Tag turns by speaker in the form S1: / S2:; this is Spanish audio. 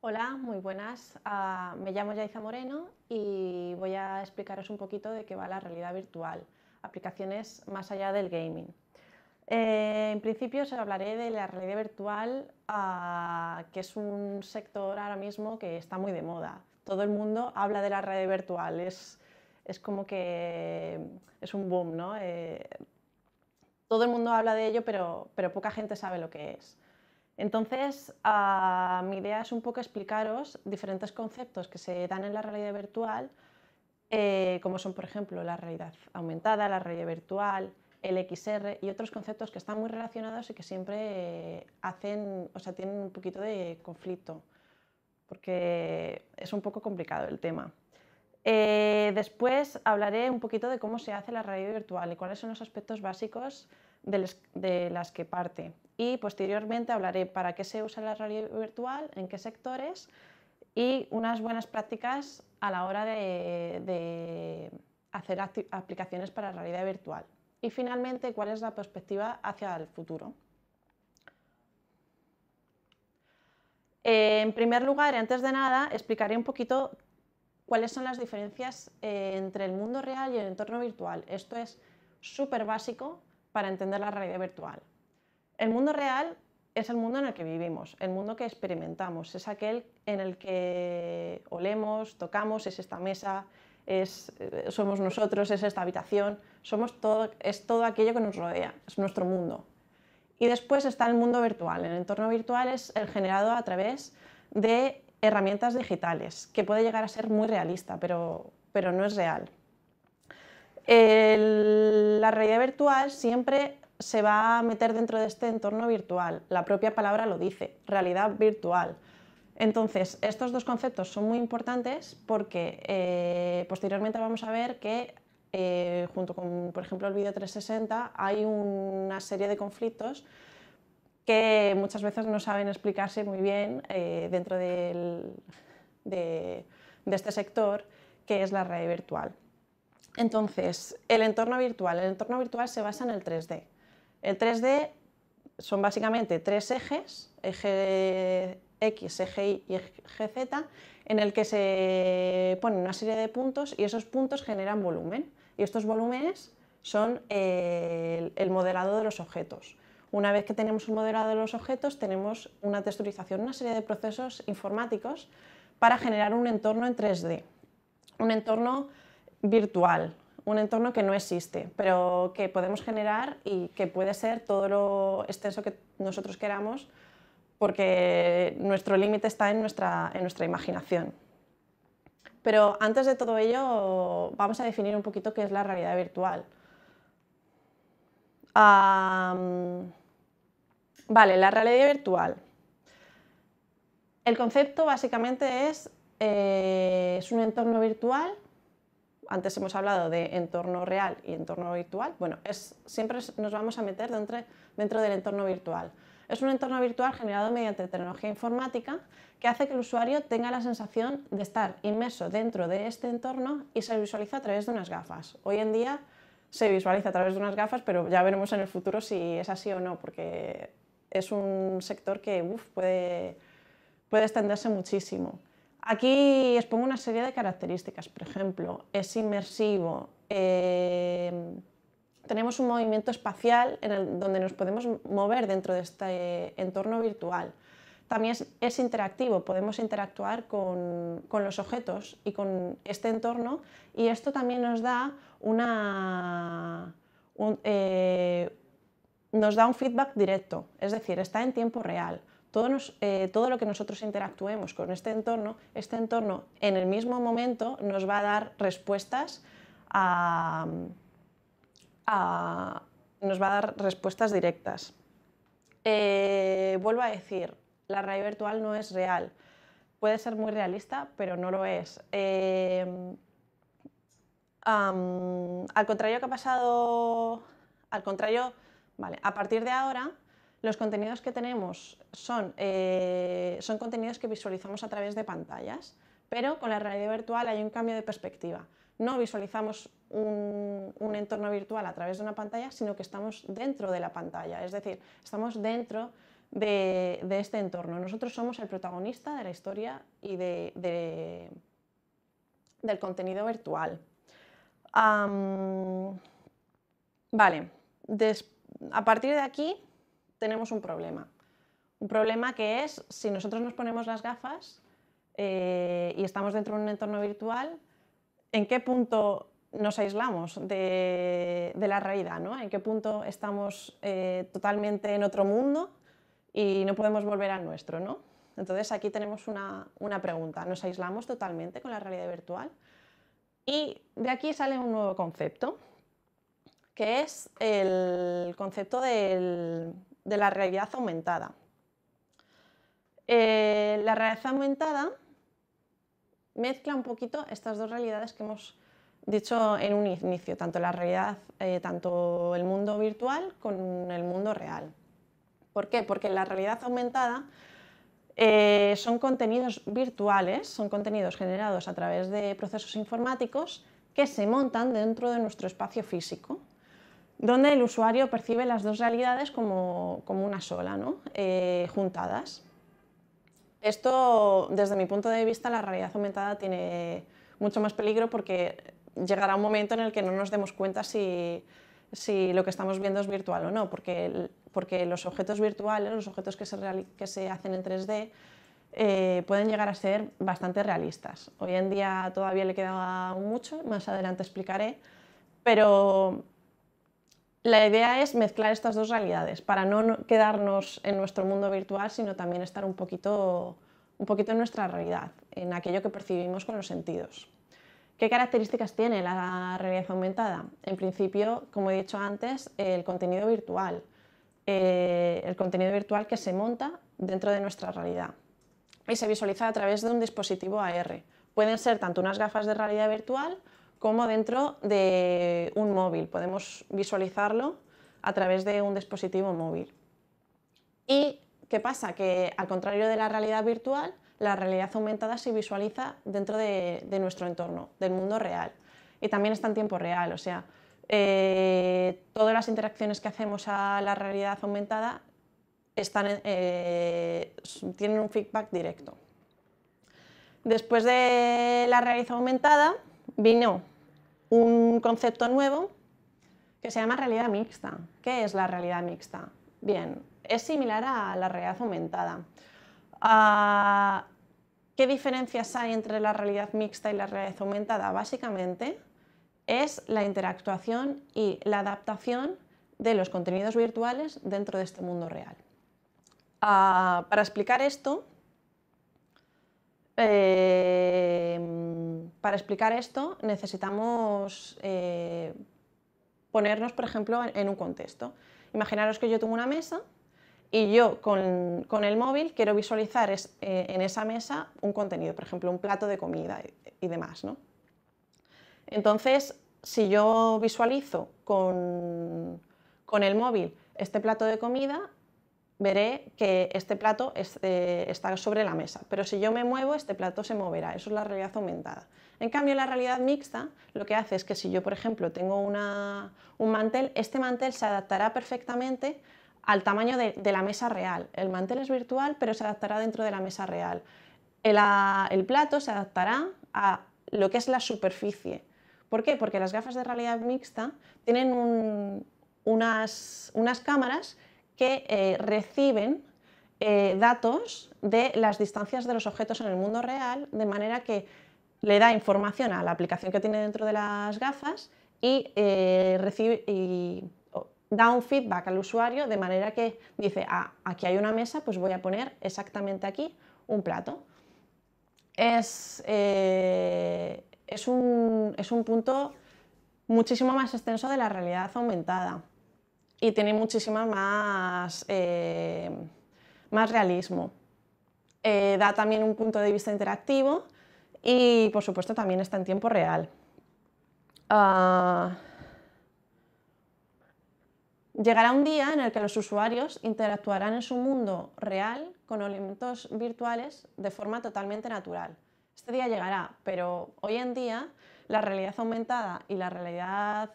S1: Hola, muy buenas. Ah, me llamo Yaiza Moreno y voy a explicaros un poquito de qué va la realidad virtual, aplicaciones más allá del gaming. Eh, en principio os hablaré de la realidad virtual, ah, que es un sector ahora mismo que está muy de moda. Todo el mundo habla de la realidad virtual, es, como que es un boom, ¿no? Eh, todo el mundo habla de ello, pero poca gente sabe lo que es. Entonces, ah, mi idea es un poco explicaros diferentes conceptos que se dan en la realidad virtual, eh, como son, por ejemplo, la realidad aumentada, la realidad virtual, el XR y otros conceptos que están muy relacionados y que siempre eh, hacen, o sea, tienen un poquito de conflicto, porque es un poco complicado el tema. Eh, después hablaré un poquito de cómo se hace la realidad virtual y cuáles son los aspectos básicos de, las que parte. Y posteriormente hablaré para qué se usa la realidad virtual, en qué sectores y unas buenas prácticas a la hora de, de hacer aplicaciones para realidad virtual. Y finalmente, cuál es la perspectiva hacia el futuro. Eh, en primer lugar, antes de nada, explicaré un poquito cuáles son las diferencias eh, entre el mundo real y el entorno virtual. Esto es súper básico para entender la realidad virtual. El mundo real es el mundo en el que vivimos, el mundo que experimentamos, es aquel en el que olemos, tocamos, es esta mesa, eh, somos nosotros, es esta habitación, somos todo, es todo aquello que nos rodea, es nuestro mundo. Y después está el mundo virtual. El entorno virtual es el generado a través de herramientas digitales, que puede llegar a ser muy realista, pero, no es real. la realidad virtual siempre se va a meter dentro de este entorno virtual, la propia palabra lo dice, realidad virtual. Entonces, estos dos conceptos son muy importantes porque eh, posteriormente vamos a ver que eh, junto con, por ejemplo, el vídeo 360 hay una serie de conflictos que muchas veces no saben explicarse muy bien eh, dentro de, este sector, que es la red virtual. Entonces, el entorno virtual. El entorno virtual se basa en el 3D. El 3D son básicamente tres ejes, eje X, eje Y y eje Z, en el que se ponen una serie de puntos y esos puntos generan volumen. Y estos volúmenes son el modelado de los objetos. Una vez que tenemos un modelado de los objetos, tenemos una texturización, una serie de procesos informáticos para generar un entorno en 3D, un entorno virtual, un entorno que no existe, pero que podemos generar y que puede ser todo lo extenso que nosotros queramos, porque nuestro límite está en nuestra, en nuestra imaginación. Pero antes de todo ello, vamos a definir un poquito qué es la realidad virtual vale, la realidad virtual. El concepto básicamente es, eh, es un entorno virtual. Antes hemos hablado de entorno real y entorno virtual. Bueno, es, siempre nos vamos a meter dentro, dentro del entorno virtual. Es un entorno virtual generado mediante tecnología informática que hace que el usuario tenga la sensación de estar inmerso dentro de este entorno y se visualiza a través de unas gafas. Hoy en día se visualiza a través de unas gafas, pero ya veremos en el futuro si es así o no, porque es un sector que puede, extenderse muchísimo. Aquí os una serie de características, por ejemplo, es inmersivo, eh, tenemos un movimiento espacial en el, donde nos podemos mover dentro de este entorno virtual. También es, interactivo, podemos interactuar con, con los objetos y con este entorno y esto también nos da una, eh, nos da un feedback directo, es decir, está en tiempo real. Todo, eh, todo, lo que nosotros interactuemos con este entorno, este entorno en el mismo momento nos va a dar respuestas a, nos va a dar respuestas directas. Eh, vuelvo a decir, la realidad virtual no es real. Puede ser muy realista, pero no lo es al contrario que ha pasado, al contrario, a partir de ahora los contenidos que tenemos son, eh, son contenidos que visualizamos a través de pantallas, pero con la realidad virtual hay un cambio de perspectiva. No visualizamos un, entorno virtual a través de una pantalla, sino que estamos dentro de la pantalla, es decir, estamos dentro de, este entorno. Nosotros somos el protagonista de la historia y del contenido virtual vale, a partir de aquí tenemos un problema. Un problema que es si nosotros nos ponemos las gafas eh, y estamos dentro de un entorno virtual, ¿en qué punto nos aislamos de, la realidad? ¿no? ¿En qué punto estamos eh, totalmente en otro mundo y no podemos volver al nuestro? Entonces aquí tenemos una pregunta. ¿Nos aislamos totalmente con la realidad virtual? Y de aquí sale un nuevo concepto, que es el concepto de la realidad aumentada. Eh, la realidad aumentada mezcla un poquito estas dos realidades que hemos dicho en un inicio, tanto la realidad, eh, tanto el mundo virtual con el mundo real. ¿Por qué? Porque la realidad aumentada eh, son contenidos virtuales, son contenidos generados a través de procesos informáticos que se montan dentro de nuestro espacio físico, donde el usuario percibe las dos realidades como, como una sola, ¿no? Eh, juntadas. Esto, desde mi punto de vista, la realidad aumentada tiene mucho más peligro porque llegará un momento en el que no nos demos cuenta si, si lo que estamos viendo es virtual o no, porque porque los objetos virtuales, los objetos que se, se hacen en 3D, eh, pueden llegar a ser bastante realistas. Hoy en día todavía le queda mucho, más adelante explicaré, pero la idea es mezclar estas dos realidades para no quedarnos en nuestro mundo virtual, sino también estar un poquito, un poquito en nuestra realidad, en aquello que percibimos con los sentidos. ¿Qué características tiene la realidad aumentada? En principio, como he dicho antes, el contenido virtual. Eh, el contenido virtual que se monta dentro de nuestra realidad y se visualiza a través de un dispositivo AR. Pueden ser tanto unas gafas de realidad virtual como dentro de un móvil. Podemos visualizarlo a través de un dispositivo móvil. ¿Y qué pasa? Que al contrario de la realidad virtual, la realidad aumentada se visualiza dentro de, de nuestro entorno, del mundo real. Y también está en tiempo real, o sea, eh, todas las interacciones que hacemos a la realidad aumentada eh, tienen un feedback directo. Después de la realidad aumentada vino un concepto nuevo que se llama realidad mixta. ¿Qué es la realidad mixta? Bien, es similar a la realidad aumentada. Ah, ¿Qué diferencias hay entre la realidad mixta y la realidad aumentada? Básicamente, es la interactuación y la adaptación de los contenidos virtuales dentro de este mundo real. Ah, para explicar esto, eh, para explicar esto necesitamos eh, ponernos, por ejemplo, en, un contexto. Imaginaros que yo tengo una mesa y yo con, el móvil quiero visualizar eh, en esa mesa un contenido, por ejemplo, un plato de comida y, y demás, ¿no? Entonces, si yo visualizo con, el móvil este plato de comida, veré que este plato eh, está sobre la mesa, pero si yo me muevo, este plato se moverá. Eso es la realidad aumentada. En cambio, la realidad mixta lo que hace es que si yo, por ejemplo, tengo un mantel, este mantel se adaptará perfectamente al tamaño de, la mesa real. El mantel es virtual, pero se adaptará dentro de la mesa real. el ah, plato se adaptará a lo que es la superficie ¿Por qué? Porque las gafas de realidad mixta tienen unas, cámaras que eh, reciben eh, datos de las distancias de los objetos en el mundo real, de manera que le da información a la aplicación que tiene dentro de las gafas y, eh, recibe, y da un feedback al usuario de manera que dice, ah, aquí hay una mesa, pues voy a poner exactamente aquí un plato. Es, es un, punto muchísimo más extenso de la realidad aumentada y tiene muchísimo eh, más, realismo. Eh, da también un punto de vista interactivo y por supuesto también está en tiempo real. Ah, llegará un día en el que los usuarios interactuarán en su mundo real con elementos virtuales de forma totalmente natural. Este día llegará, pero hoy en día la realidad aumentada y la realidad